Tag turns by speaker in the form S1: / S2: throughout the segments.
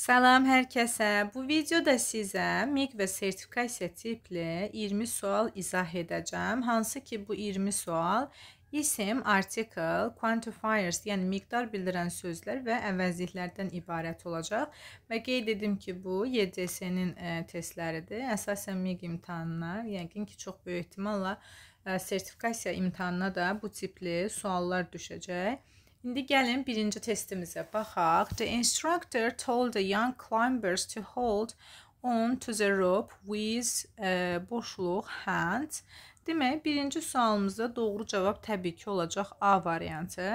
S1: Salam hər kəsə. Bu videoda sizə MIQ və sertifikasiya tipli 20 sual izah edəcəm. Hansı ki bu 20 sual isim, artikel, quantifiers, yəni miqdar bildirən sözlər və əvəzliklərdən ibarət olacaq. Və qeyd edim ki, bu YDS-nin e, testləridir. Əsasən MIQ imtahanına, yəqin ki, çox böyük ehtimalla e, sertifikasiya imtahanına da bu tipli suallar düşəcək. İndi gəlin birinci testimizə baxaq. The instructor told the young climbers to hold on to the rope with e, boşluq hand. Demək, birinci sualımızda doğru cavab təbii ki, olacaq A variantı.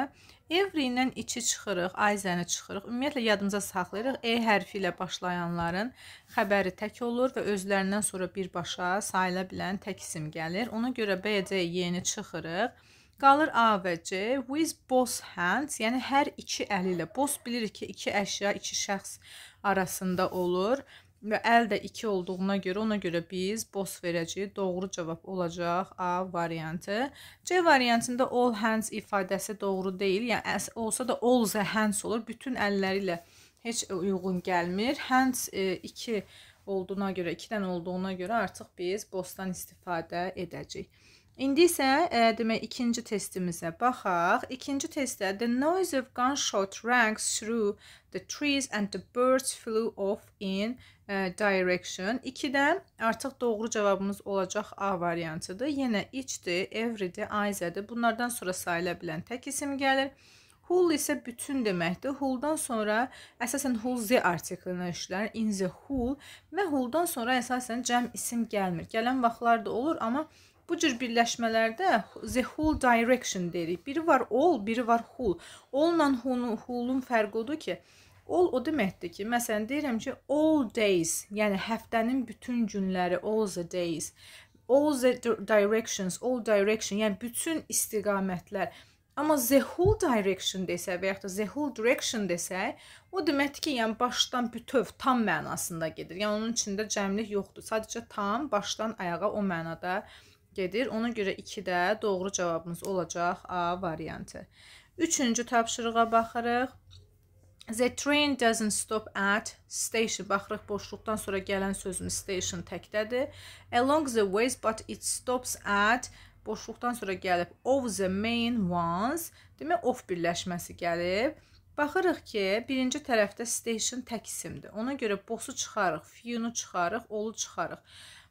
S1: Every-dən içi çıxırıq, ayzəni çıxırıq. Ümumiyyətlə yadımıza saxlayırıq. E hərfi ilə başlayanların xəbəri tək olur və özlərindən sonra birbaşa sayıla bilən tək isim gəlir. Ona görə B-C yeni çıxırıq. Qalır A və C with both hands, yəni hər iki əli ilə. Both bilirik ki, iki əşya, iki şəxs arasında olur və əl də 2 olduğuna görə ona görə biz boss verəcəyik. Doğru cavab olacaq A variantı. C variantında all hands ifadəsi doğru deyil. Yəni olsa da all the hands olur. Bütün əlləri ilə heç uyğun gəlmir. Hands 2 e, olduğuna görə, 2 dənə olduğuna görə artıq biz bossdan istifadə edəcəyik. İndi isə ə, e, demək ikinci testimizə baxaq. İkinci testdə the noise of gunshot rang through the trees and the birds flew off in ə, e, direction. 2-dən artıq doğru cavabımız olacaq A variantıdır. Yenə içdir, everydir, is-dir. Bunlardan sonra sayıla bilən tək isim gəlir. Whole isə bütün deməkdir. Whole-dan sonra əsasən whole z artiklına işlənir. In the whole və whole-dan sonra əsasən cəm isim gəlmir. Gələn vaxtlar da olur, amma Bu cür birləşmələrdə the whole direction deyirik. Biri var all, biri var whole. All-la whole-un fərqi odur ki, all o deməkdir ki, məsələn deyirəm ki, all days, yəni həftənin bütün günləri, all the days, all the directions, all direction, yəni bütün istiqamətlər. Amma the whole direction desə və yaxud da the whole direction desə, o deməkdir ki, yəni başdan bütöv, tam mənasında gedir. Yəni onun içində cəmlik yoxdur. Sadəcə tam başdan ayağa o mənada gedir gedir. Ona görə 2 də doğru cavabımız olacaq A variantı. Üçüncü tapşırığa baxırıq. The train doesn't stop at station. Baxırıq boşluqdan sonra gələn sözümüz station təkdədir. Along the ways but it stops at boşluqdan sonra gəlib of the main ones. Demək of birləşməsi gəlib. Baxırıq ki, birinci tərəfdə station tək isimdir. Ona görə bosu çıxarıq, few-nu çıxarıq, olu çıxarıq.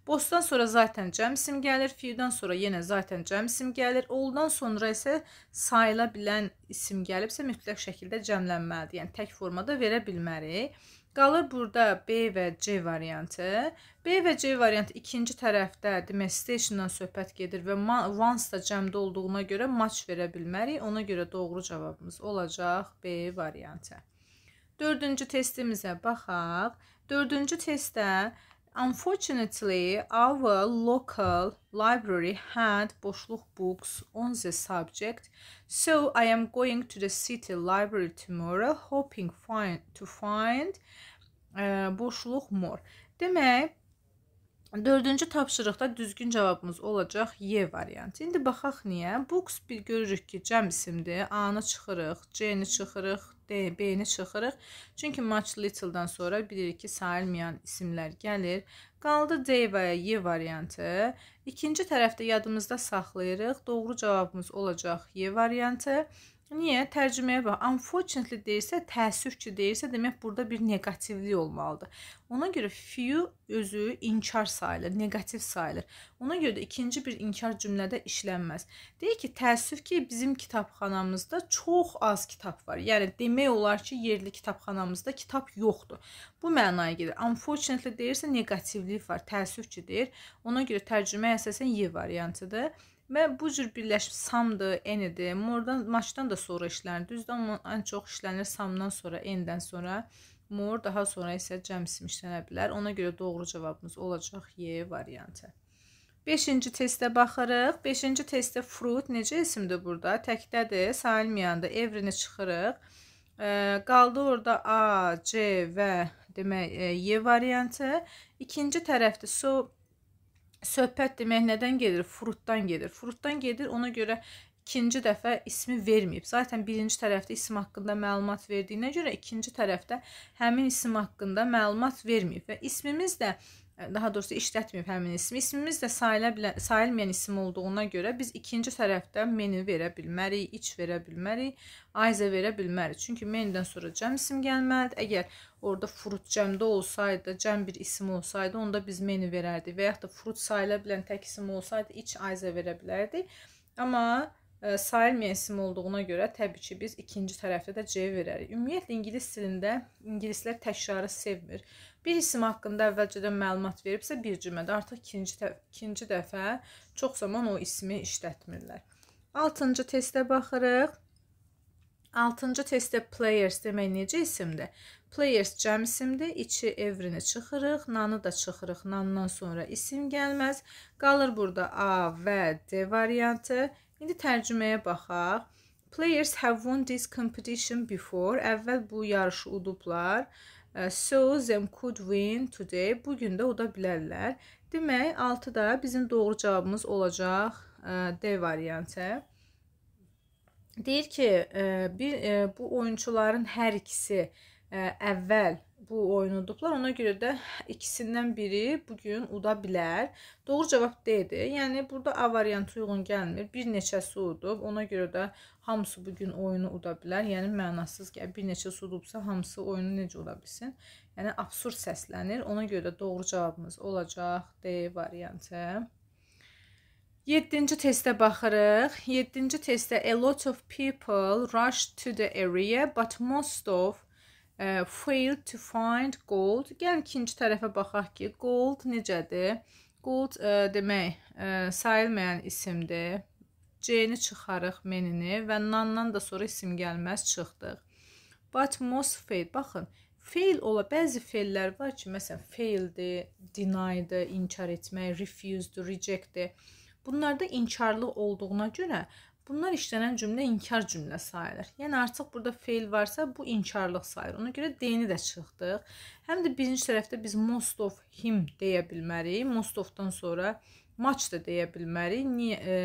S1: Bostan sonra zaten cəm isim gəlir, fiildən sonra yenə zaten cəm isim gəlir. Oldan sonra isə sayıla bilən isim gəlibsə mütləq şəkildə cəmlənməlidir. Yəni tək formada verə bilmərik. Qalır burada B və C variantı. B və C variantı ikinci tərəfdə domestication-dan söhbət gedir və once da cəmdə olduğuna görə match verə bilmərik. Ona görə doğru cavabımız olacaq B variantı. Dördüncü testimizə baxaq. Dördüncü testdə Unfortunately, our local library had boşluk books on the subject, so I am going to the city library tomorrow, hoping find, to find uh, boşluk more. Demək, Dördüncü tapşırıqda düzgün cavabımız olacaq Y variantı. İndi baxaq niyə? Books bir görürük ki, cəm isimdir. A-nı çıxırıq, C-ni çıxırıq, B-ni çıxırıq. Çünki much little-dan sonra bilirik ki, sayılmayan isimlər gəlir. Qaldı D və Y variantı. İkinci tərəfdə yadımızda saxlayırıq. Doğru cavabımız olacaq Y variantı. Niyə? Tərcüməyə bax. Unfortunately deyirsə, təəssüf ki deyirsə, demək burada bir neqativlik olmalıdır. Ona görə few özü inkar sayılır, neqativ sayılır. Ona görə də ikinci bir inkar cümlədə işlənməz. Deyir ki, təəssüf ki, bizim kitabxanamızda çox az kitab var. Yəni demək olar ki, yerli kitabxanamızda kitab yoxdur. Bu mənaya gəlir. Unfortunately deyirsə, neqativlik var. Təəssüf ki deyir. Ona görə tərcüməyə əsasən Y variantıdır. Mən bu cür birləşmiş samdır, n-dir. Mordan maçdan da sonra işlənir. Düzdür, amma ən çox işlənir samdan sonra, n-dən sonra. Mor daha sonra isə cəm ismi işlənə bilər. Ona görə doğru cavabımız olacaq Y variantı. 5-ci testə baxırıq. 5-ci testdə fruit necə isimdir burada? Təkdədir, sayılmayanda evrini çıxırıq. E, qaldı orada A, C və demək E variantı. İkinci tərəfdə so Söhbət demək nədən gedir? Frutdan gedir. Frutdan gedir, ona görə ikinci dəfə ismi verməyib. Zaten birinci tərəfdə isim haqqında məlumat verdiyinə görə ikinci tərəfdə həmin isim haqqında məlumat verməyib və ismimiz də daha doğrusu işlətməyib həmin ismi. İsmimiz də sayıla bilən, sayılmayan isim olduğuna görə biz ikinci tərəfdən meni verə bilmərik, iç verə bilmərik, ayza verə bilmərik. Çünki menidən sonra cəm isim gəlməlidir. Əgər orada frut cəmdə olsaydı, cəm bir isim olsaydı, onda biz meni verərdik və yaxud da frut sayıla bilən tək isim olsaydı, iç ayza verə bilərdik. Amma sayil mənsim olduğuna görə təbii ki, biz ikinci tərəfdə də C verərik. Ümumiyyətlə ingilis dilində ingilislər təkrarı sevmir. Bir isim haqqında əvvəlcədən məlumat veribsə bir cümlədə artıq ikinci dəfə, ikinci dəfə çox zaman o ismi işlətmirlər. 6-cı testə baxırıq. 6-cı testdə players demək necə isimdir? Players cəm isimdir. İçi evrini çıxırıq, nanı da çıxırıq. Nandan sonra isim gəlməz. Qalır burada A və D variantı. İndi tərcüməyə baxaq. Players have won this competition before. Əvvəl bu yarışı udublar. So them could win today. Bu gün də uda bilərlər. Demək, 6-da bizim doğru cavabımız olacaq D variantı. Deyir ki, bir bu oyunçuların hər ikisi əvvəl bu oyunudublar. Ona görə də ikisindən biri bu gün uda bilər. Doğru cavab D-dir. Yəni burada A variantı uyğun gəlmir. Bir neçəsi udub. Ona görə də hamısı bu gün oyunu uda bilər. Yəni mənasız gəl. Bir neçəsi udubsa hamısı oyunu necə uda bilsin? Yəni absurd səslənir. Ona görə də doğru cavabımız olacaq D variantı. 7-ci testə baxırıq. 7-ci testdə a lot of people rushed to the area but most of e, fail to find gold. Gəlin ikinci tərəfə baxaq ki, gold necədir? Gold e, demək, e, sayılmayan isimdir. C-ni çıxarıq menini və nandan da sonra isim gəlməz çıxdıq. But most fail. Baxın, fail ola bəzi feillər var ki, məsələn, faildir, deny-dır, inkar etmək, refuse-dur, reject-dir. Bunlarda inkarlıq olduğuna görə Bunlar işlənən cümlə inkar cümlə sayılır. Yəni artıq burada feil varsa bu inkarlıq sayılır. Ona görə D-ni də çıxdıq. Həm də birinci tərəfdə biz most of him deyə bilmərik. Most of-dan sonra much da deyə bilmərik. Niyə e,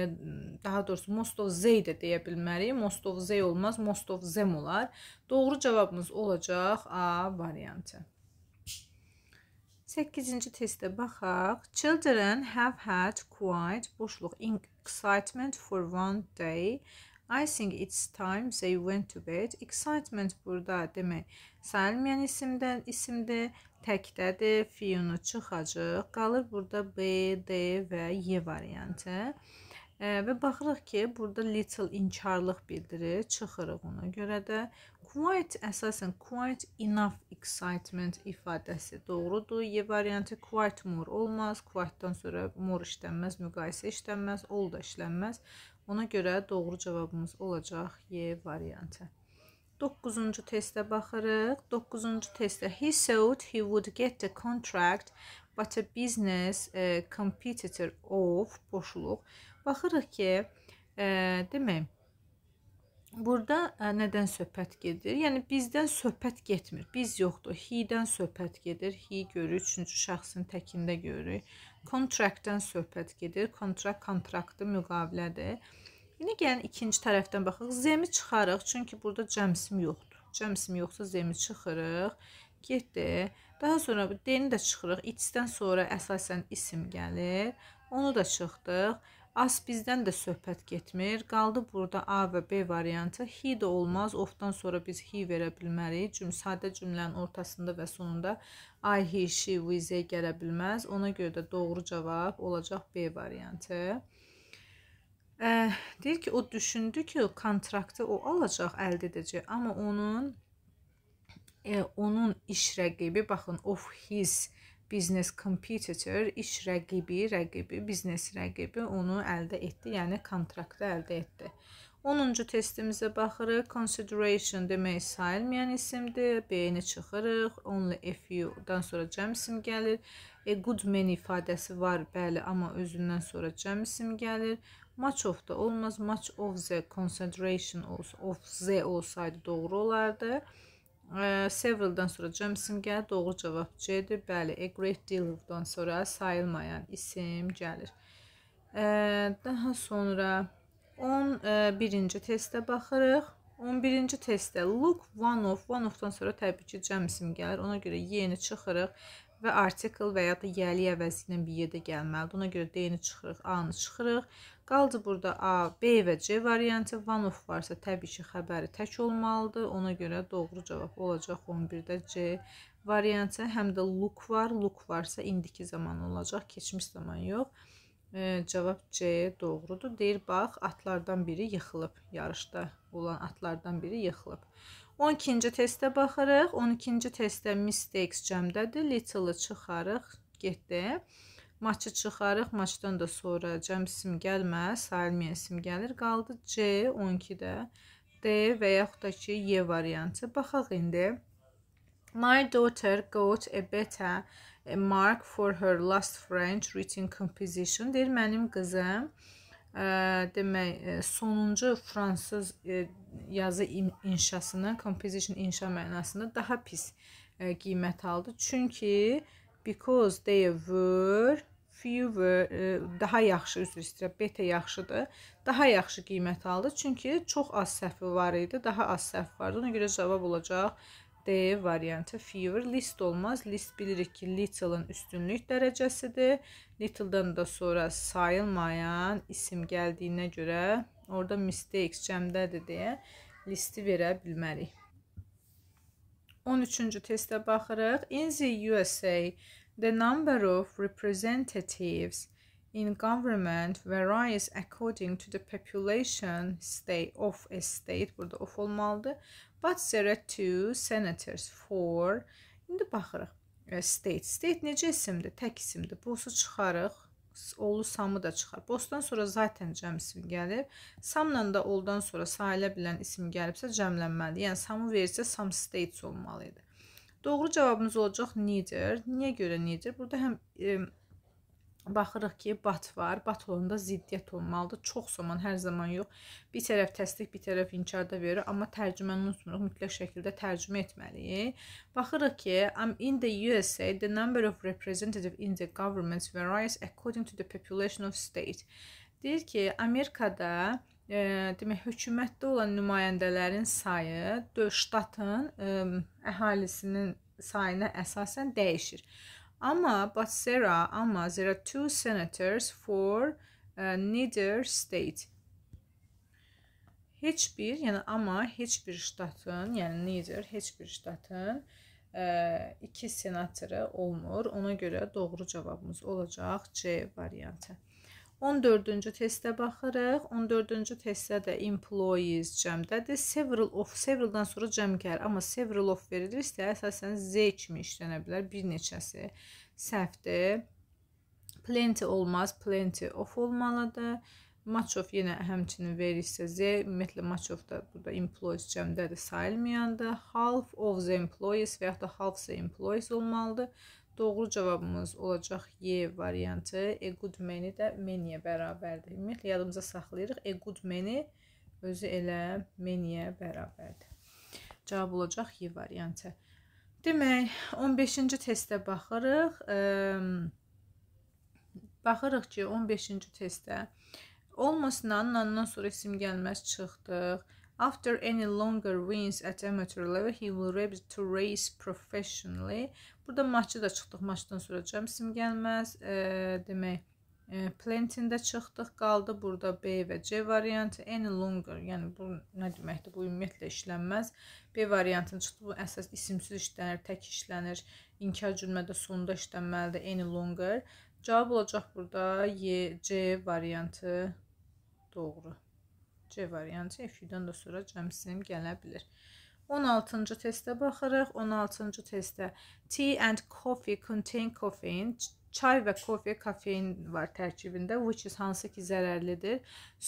S1: daha doğrusu most of they də deyə bilmərik. Most of they olmaz, most of them olar. Doğru cavabımız olacaq A variantı. 8-ci testə baxaq. Children have had quite boşluq in excitement for one day. I think it's time they went to bed. Excitement burada demək sayılmayan isimdən isimdir. Təkdədir. Fiona çıxacaq. Qalır burada B, D və Y variantı. Və baxırıq ki, burada little inkarlıq bildirir. Çıxırıq ona görə də quite əsasən quite enough excitement ifadəsi doğrudur. Y variantı quite more olmaz. Quite-dan sonra more işlənməz, müqayisə işlənməz, all da işlənməz. Ona görə doğru cavabımız olacaq Y variantı. 9-cu testə baxırıq. 9-cu testdə he thought he would get the contract but a business a e, competitor of boşluq. Baxırıq ki, e, demək burada e, nədən söhbət gedir? Yəni bizdən söhbət getmir. Biz yoxdur. He-dən söhbət gedir. He görür, üçüncü şəxsin təkində görürük. Kontraktdan söhbət gedir. Kontrakt kontraktdır, müqavilədir. Yenə gəlin ikinci tərəfdən baxaq. Zemi çıxarıq, çünki burada cəmsim yoxdur. Cəmsim yoxsa zemi çıxırıq. Getdi. Daha sonra D-ni də çıxırıq. İçdən sonra əsasən isim gəlir. Onu da çıxdıq. Aspizdən də söhbət getmir. Qaldı burada A və B variantı. He də olmaz. Ofdan sonra biz he verə bilmərik. Cüm sadə cümlənin ortasında və sonunda I, he, she, we, they gələ bilməz. Ona görə də doğru cavab olacaq B variantı. Ə, deyir ki, o düşündü ki, o kontraktı o alacaq, əldə edəcək, amma onun e, onun iş rəqibi baxın of his business competitor, iş rəqibi, rəqibi, biznes rəqibi onu əldə etdi, yəni kontraktı əldə etdi. 10-cu testimizə baxırıq. Consideration demək sayılmayan isimdir. B-ni çıxırıq. Only if you-dan sonra cəm isim gəlir. A e, good many ifadəsi var, bəli, amma özündən sonra cəm isim gəlir. Much of da olmaz. Much of the consideration of, of the olsaydı doğru olardı. Several-dan sonra cəmsimgə doğru cavab C-dir. Bəli, a great deal-dan sonra sayılmayan isim gəlir. Daha sonra 11-ci e, testə baxırıq. 11-ci testdə look one of, one of-dan sonra təbii ki, cəmsim gəlir. Ona görə yeni çıxırıq və article və ya da yəli əvəzi ilə bir yerdə gəlməlidir. Ona görə D-ni çıxırıq, A-nı çıxırıq. Qaldı burada A, B və C variantı. Vanof varsa təbii ki, xəbəri tək olmalıdır. Ona görə doğru cavab olacaq 11-də C variantı. Həm də look var. Look varsa indiki zaman olacaq, keçmiş zaman yox. E, cavab C doğrudur. Deyir, bax, atlardan biri yıxılıb. Yarışda olan atlardan biri yıxılıb. 12-ci testə baxırıq. 12-ci testdə mistakes cəmdədir. Little-ı çıxarıq. Getdi. Maçı çıxarıq, maçdan da sonra cəm sim gəlməz, salmiyə sim gəlir. Qaldı C 12-də. D və yaxud da ki, Y variantı. Baxaq indi. My daughter got a better eh, mark for her last French written composition. Deyir mənim qızım ə, eh, demək ə, eh, sonuncu fransız ə, yazı inşasını, composition inşa mənasında daha pis ə, qiymət aldı. Çünki because they were Fewer e, daha yaxşı, üzr istəyirəm, beta yaxşıdır. Daha yaxşı qiymət aldı. Çünki çox az səhvi var idi, daha az səhv vardı. Ona görə cavab olacaq D variantı fewer list olmaz. List bilirik ki, little-ın üstünlük dərəcəsidir. Little-dan da sonra sayılmayan isim gəldiyinə görə orada mistakes cəmdədir deyə listi verə bilmərik. 13-cü testə baxırıq. In the USA The number of representatives in government varies according to the population state of a state burada of olmalıdır. But there are two senators for indi baxırıq. Uh, state. State necə isimdir? Tək isimdir. Bosu çıxarıq. Olu samı da çıxar. Bosdan sonra zaten cəm ismi gəlib. Samla da oldan sonra sahilə bilən isim gəlibsə cəmlənməlidir. Yəni samı verirsə sam states olmalı idi. Doğru cavabımız olacaq nedir? Niyə görə nedir? Burada həm e, baxırıq ki, bat var. Bat olanda ziddiyyət olmalıdır. Çox zaman, hər zaman yox. Bir tərəf təsdiq, bir tərəf inkarda verir, amma tərcüməni unutmuruq, mütləq şəkildə tərcümə etməliyik. Baxırıq ki, I'm um, in the USA, the number of representative in the government varies according to the population of state. Deyir ki, Amerikada e, demək hökumətdə olan nümayəndələrin sayı ştatın e, əhalisinin sayına əsasən dəyişir. Amma but Sarah, amma there are two senators for uh, neither state. Heç bir, yəni amma heç bir ştatın, yəni neither heç bir ştatın ə, iki senatoru olmur. Ona görə doğru cavabımız olacaq C variantı. 14-cü testə baxırıq. 14-cü testdə də employees cəmdədir. Several of, several-dan sonra cəmkər, amma several of verilirsə, əsasən z kimi işlənə bilər. Bir neçəsi səhvdir. Plenty olmaz, plenty of olmalıdır. Maçov yenə həmçinin verirsə z, ümumiyyətlə Maçov da burada employees cəmdədir sayılmayanda. Half of the employees və yaxud da half the employees olmalıdır. Doğru cavabımız olacaq Y variantı. A e good many də many-yə bərabərdir. Ümumiyyətlə yadımıza saxlayırıq. A e good many özü elə many-yə bərabərdir. Cavab olacaq Y variantı. Demək, 15-ci testə baxırıq. Ehm, baxırıq ki, 15-ci testdə olmasından nandan sonra isim gəlməz çıxdıq. After any longer wins at amateur level, he will be to race professionally. Burada maçı da çıxdıq, maçdan sonra cəmsim gəlməz. E, demək, e, plantində çıxdıq, qaldı burada B və C variantı. Any longer, yəni bu nə deməkdir? Bu ümumiyyətlə işlənməz. B variantını çıxdı, bu əsas isimsiz işlənir, tək işlənir. İnkar cümlədə sonda işlənməlidir, any longer. Cavab olacaq burada Y, C variantı doğru. C variantı F-dən də sonra cəmsim gələ bilir. 16-cı testə baxırıq. 16-cı testdə tea and coffee contain caffeine. Çay və kofe kofein var tərkibində, which is hansı ki zərərlidir.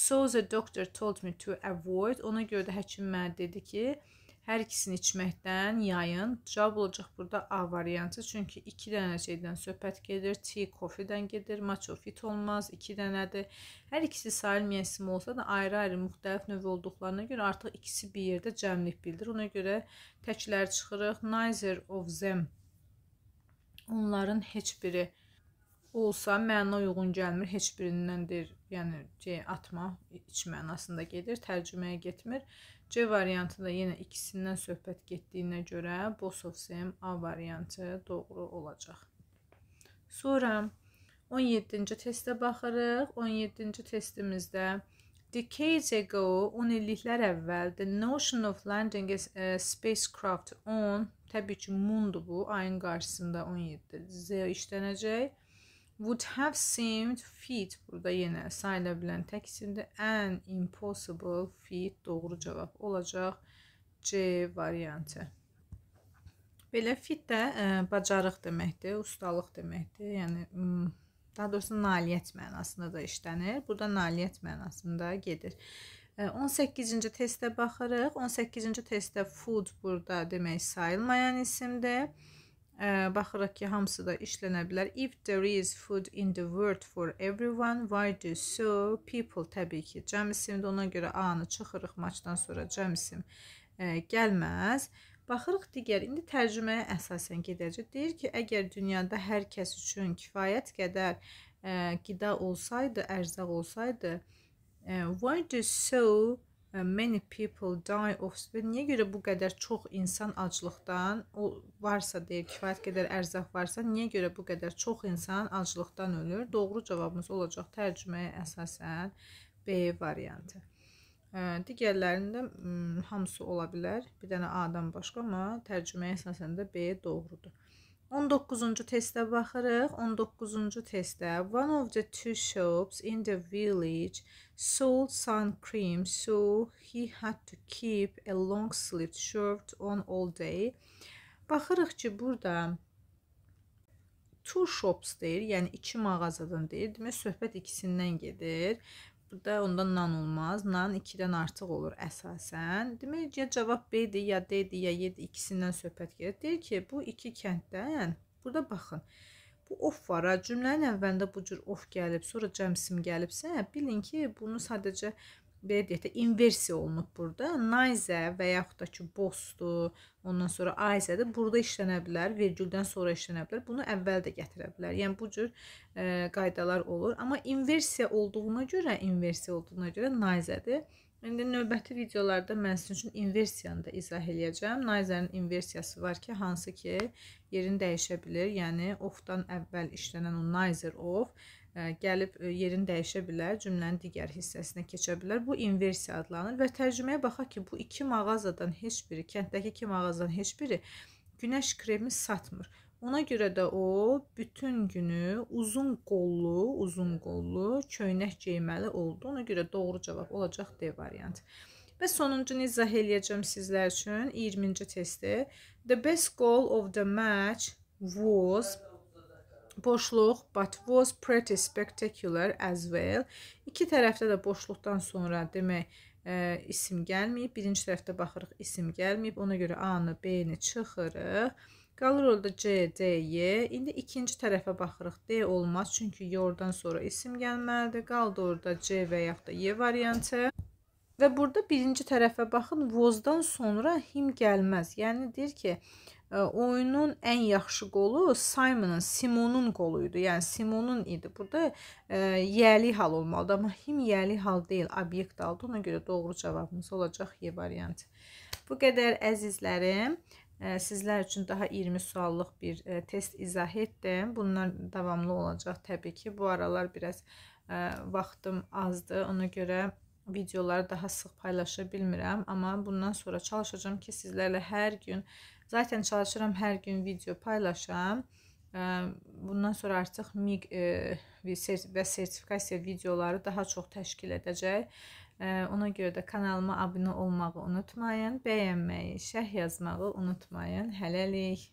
S1: So the doctor told me to avoid. Ona görə də həkim mənə dedi ki, Hər ikisini içməkdən yayın. Cavab olacaq burada A variantı. Çünki 2 dənə şeydən söhbət gedir. Tea, kofidən gedir. Macho fit olmaz. 2 dənədir. Hər ikisi sayılmayan isim olsa da ayrı-ayrı müxtəlif növ olduqlarına görə artıq ikisi bir yerdə cəmlik bildir. Ona görə təkləri çıxırıq. Neither of them. Onların heç biri olsa məna uyğun gəlmir, heç birindən deyir, yəni şey atma iç mənasında gedir, tərcüməyə getmir. C variantı da yenə ikisindən söhbət getdiyinə görə Bosov Sem A variantı doğru olacaq. Sonra 17-ci testə baxırıq. 17-ci testimizdə Decades ago, 10 illiklər əvvəl, the notion of landing a, a e, spacecraft on, təbii ki, moondur bu, ayın qarşısında 17-də Z işlənəcək would have seemed fit burada yenə sayıla bilən tək isimdir. An impossible fit doğru cavab olacaq C variantı. Belə fit də ə, e, bacarıq deməkdir, ustalıq deməkdir. Yəni daha doğrusu nailiyyət mənasında da işlənir. Burada nailiyyət mənasında gedir. 18-ci e, testə baxırıq. 18-ci testdə food burada demək sayılmayan isimdir baxırıq ki, hamısı da işlənə bilər. If there is food in the world for everyone, why do so people? Təbii ki, cəmisimdir. Ona görə A-nı çıxırıq maçdan sonra cəmisim ə, e, gəlməz. Baxırıq digər, indi tərcüməyə əsasən gedəcək. Deyir ki, əgər dünyada hər kəs üçün kifayət qədər ə, e, qida olsaydı, ərzaq olsaydı, ə, e, why do so people? many people die of və niyə görə bu qədər çox insan aclıqdan o varsa deyir kifayət qədər ərzaq varsa niyə görə bu qədər çox insan aclıqdan ölür? Doğru cavabımız olacaq tərcüməyə əsasən B variantı. Digərlərində hamısı ola bilər. Bir dənə A-dan başqa, amma tərcüməyə əsasən də B doğrudur. 19-cu testə baxırıq. 19-cu testdə one of the two shops in the village sold sun cream, so he had to keep a long-sleeved shirt on all day. Baxırıq ki, burada two shops deyir, yəni iki mağazadan deyir. Demək söhbət ikisindən gedir Burada ondan nan olmaz. Nan 2-dən artıq olur əsasən. Demək ya cavab B-dir, ya D-dir, ya Y-dir. İkisindən söhbət gedir. Deyir ki, bu iki kənddən, yəni burada baxın. Bu of var. Cümlənin əvvəlində bu cür of gəlib, sonra cəmsim gəlibsə, bilin ki, bunu sadəcə belə deyək də inversiya olunub burada. Nayzə və yaxud da ki bostur, ondan sonra ayzədir. Burada işlənə bilər, vergüldən sonra işlənə bilər. Bunu əvvəl də gətirə bilər. Yəni bu cür e, qaydalar olur. Amma inversiya olduğuna görə, inversiya olduğuna görə nayzədir. İndi növbəti videolarda mən sizin üçün inversiyanı da izah eləyəcəm. Nayzənin inversiyası var ki, hansı ki yerini dəyişə bilir. Yəni ofdan əvvəl işlənən o nayzer of gəlib e, yerini dəyişə bilər, cümlənin digər hissəsinə keçə bilər. Bu inversiya adlanır və tərcüməyə baxaq ki, bu iki mağazadan heç biri, kənddəki iki mağazadan heç biri günəş kremi satmır. Ona görə də o bütün günü uzun qollu, uzun qollu köynək geyməli oldu. Ona görə doğru cavab olacaq D variantı. Və sonuncunu izah eləyəcəm sizlər üçün 20-ci testi. The best goal of the match was boşluq but was pretty spectacular as well. İki tərəfdə də boşluqdan sonra demək ə, e, isim gəlməyib. Birinci tərəfdə baxırıq isim gəlməyib. Ona görə A-nı, B-ni çıxırıq. Qalır orada C, D, Y. E. İndi ikinci tərəfə baxırıq. D olmaz çünki yordan sonra isim gəlməlidir. Qaldı orada C və yaxud da Y e variantı. Və burada birinci tərəfə baxın. Vozdan sonra him gəlməz. Yəni deyir ki, oyunun ən yaxşı qolu Simonun, Simonun qolu idi. Yəni Simonun idi. Burada e, yiyəli hal olmalıdır, amma him yiyəli hal deyil, obyekt haldır. Ona görə doğru cavabımız olacaq Y variantı. Bu qədər əzizlərim. E, sizlər üçün daha 20 suallıq bir e, test izah etdim. Bunlar davamlı olacaq təbii ki. Bu aralar biraz e, vaxtım azdır. Ona görə videoları daha sıx paylaşa bilmirəm, amma bundan sonra çalışacağam ki, sizlərlə hər gün Zaten çalışıram hər gün video paylaşam. Bundan sonra artıq MIG və sertifikasiya videoları daha çox təşkil edəcək. Ona görə də kanalıma abunə olmağı unutmayın, bəyənməyi, şərh yazmağı unutmayın. Hələlik!